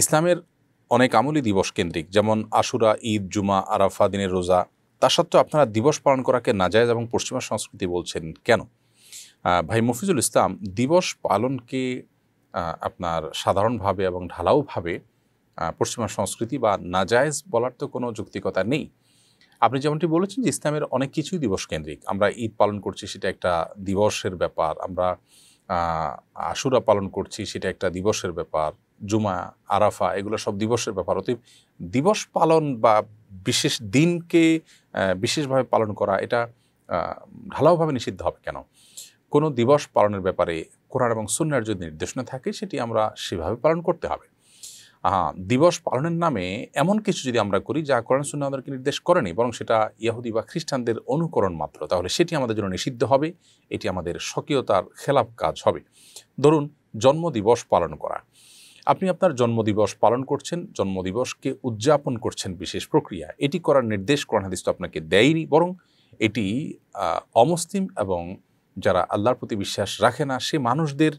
ইসলামের অনেক আমলি দিবস কেন্দ্রিক যেমন আশুরা ঈদ জুমা আরাফা দিনের রোজা তা সত্ত্বেও আপনারা দিবস পালন করাকে নাজায়জ এবং পশ্চিমা সংস্কৃতি বলছেন কেন ভাই মফিজুল ইসলাম দিবস পালনকে আপনার সাধারণভাবে এবং ঢালাওভাবে পশ্চিমা সংস্কৃতি বা নাজায়জ বলার তো কোনো যুক্তিকতা নেই আপনি যেমনটি বলেছেন যে ইসলামের অনেক কিছুই দিবস কেন্দ্রিক আমরা ঈদ পালন করছি সেটা একটা দিবসের ব্যাপার আমরা আশুরা পালন করছি সেটা একটা দিবসের ব্যাপার জুমা আরাফা এগুলো সব দিবসের ব্যাপার অতীব দিবস পালন বা বিশেষ দিনকে বিশেষভাবে পালন করা এটা ঢালাওভাবে নিষিদ্ধ হবে কেন কোনো দিবস পালনের ব্যাপারে কোরআন এবং সুন্নার যদি নির্দেশনা থাকে সেটি আমরা সেভাবে পালন করতে হবে হ্যাঁ দিবস পালনের নামে এমন কিছু যদি আমরা করি যা কোরআন সুন্না আমাদেরকে নির্দেশ করেনি বরং সেটা ইয়াহুদি বা খ্রিস্টানদের অনুকরণ মাত্র তাহলে সেটি আমাদের জন্য নিষিদ্ধ হবে এটি আমাদের স্বকীয়তার খেলাপ কাজ হবে ধরুন জন্মদিবস পালন করা আপনি আপনার জন্মদিবস পালন করছেন জন্মদিবসকে উদযাপন করছেন বিশেষ প্রক্রিয়া এটি করার নির্দেশ কোরআন তো আপনাকে দেয়নি বরং এটি অমুসলিম এবং যারা আল্লাহর প্রতি বিশ্বাস রাখে না সে মানুষদের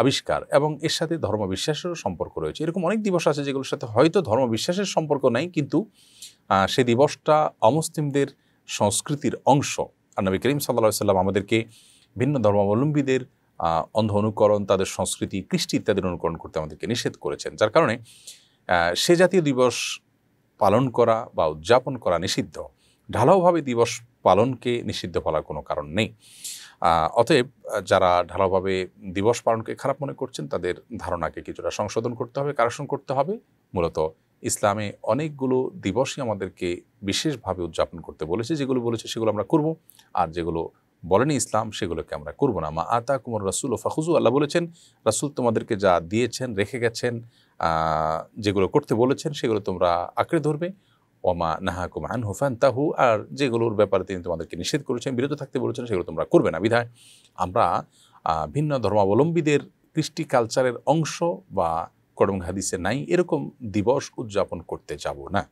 আবিষ্কার এবং এর সাথে ধর্মবিশ্বাসেরও সম্পর্ক রয়েছে এরকম অনেক দিবস আছে যেগুলোর সাথে হয়তো ধর্মবিশ্বাসের সম্পর্ক নাই কিন্তু সে দিবসটা অমুসলিমদের সংস্কৃতির অংশ আর নবী করিম সাল্লা সাল্লাম আমাদেরকে ভিন্ন ধর্মাবলম্বীদের অন্ধ অনুকরণ তাদের সংস্কৃতি কৃষ্টি ইত্যাদির অনুকরণ করতে আমাদেরকে নিষেধ করেছেন যার কারণে সে জাতীয় দিবস পালন করা বা উদযাপন করা নিষিদ্ধ ঢালাওভাবে দিবস পালনকে নিষিদ্ধ ফলার কোনো কারণ নেই অতএব যারা ঢালাওভাবে দিবস পালনকে খারাপ মনে করছেন তাদের ধারণাকে কিছুটা সংশোধন করতে হবে কারেকশন করতে হবে মূলত ইসলামে অনেকগুলো দিবসই আমাদেরকে বিশেষভাবে উদযাপন করতে বলেছে যেগুলো বলেছে সেগুলো আমরা করব আর যেগুলো বলেনি ইসলাম সেগুলোকে আমরা করব না মা আতা কুমর রাসুল ও ফাহুজু আল্লাহ বলেছেন রাসুল তোমাদেরকে যা দিয়েছেন রেখে গেছেন যেগুলো করতে বলেছেন সেগুলো তোমরা আঁকড়ে ধরবে ওমা নাহাকুম আন হুফান তাহু আর যেগুলোর ব্যাপারে তিনি তোমাদেরকে নিষেধ করেছেন বিরত থাকতে বলেছেন সেগুলো তোমরা করবে না বিধায় আমরা ভিন্ন ধর্মাবলম্বীদের কৃষ্টি কালচারের অংশ বা কডম হাদিসে নাই এরকম দিবস উদযাপন করতে যাব না